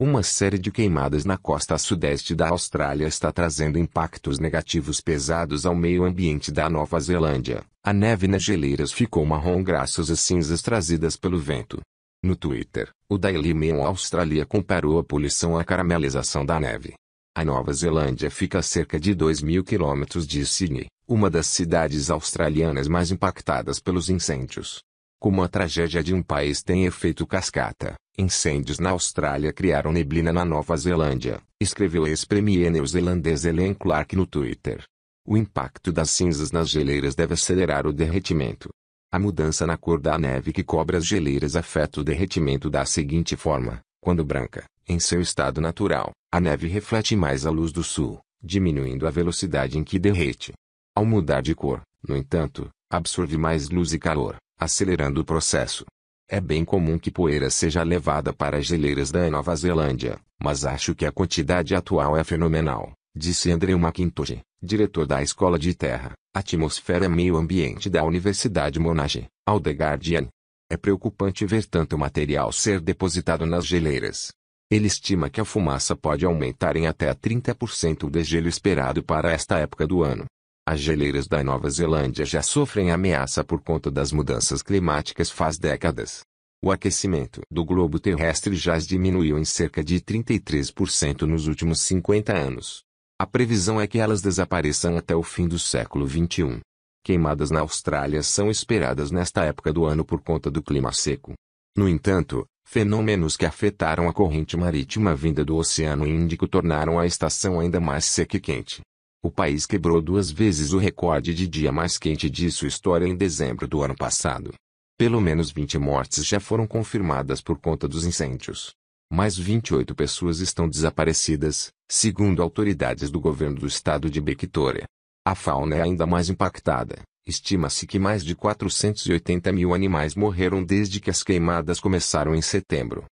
Uma série de queimadas na costa sudeste da Austrália está trazendo impactos negativos pesados ao meio ambiente da Nova Zelândia. A neve nas geleiras ficou marrom graças às cinzas trazidas pelo vento. No Twitter, o Daily Mail Austrália comparou a poluição à caramelização da neve. A Nova Zelândia fica a cerca de 2 mil quilômetros de Sydney, uma das cidades australianas mais impactadas pelos incêndios. Como a tragédia de um país tem efeito cascata, incêndios na Austrália criaram neblina na Nova Zelândia, escreveu ex-premier neozelandês Ellen Clark no Twitter. O impacto das cinzas nas geleiras deve acelerar o derretimento. A mudança na cor da neve que cobre as geleiras afeta o derretimento da seguinte forma: quando branca, em seu estado natural, a neve reflete mais a luz do sul, diminuindo a velocidade em que derrete. Ao mudar de cor, no entanto, absorve mais luz e calor, acelerando o processo. É bem comum que poeira seja levada para as geleiras da Nova Zelândia, mas acho que a quantidade atual é fenomenal, disse Andrew McIntosh, diretor da Escola de Terra, Atmosfera e Meio Ambiente da Universidade Monash, ao The Guardian. É preocupante ver tanto material ser depositado nas geleiras. Ele estima que a fumaça pode aumentar em até 30% o degelo esperado para esta época do ano, as geleiras da Nova Zelândia já sofrem ameaça por conta das mudanças climáticas faz décadas. O aquecimento do globo terrestre já diminuiu em cerca de 33% nos últimos 50 anos. A previsão é que elas desapareçam até o fim do século XXI. Queimadas na Austrália são esperadas nesta época do ano por conta do clima seco. No entanto, fenômenos que afetaram a corrente marítima vinda do Oceano Índico tornaram a estação ainda mais seca e quente. O país quebrou duas vezes o recorde de dia mais quente de sua história em dezembro do ano passado. Pelo menos 20 mortes já foram confirmadas por conta dos incêndios. Mais 28 pessoas estão desaparecidas, segundo autoridades do governo do estado de Victoria. A fauna é ainda mais impactada. Estima-se que mais de 480 mil animais morreram desde que as queimadas começaram em setembro.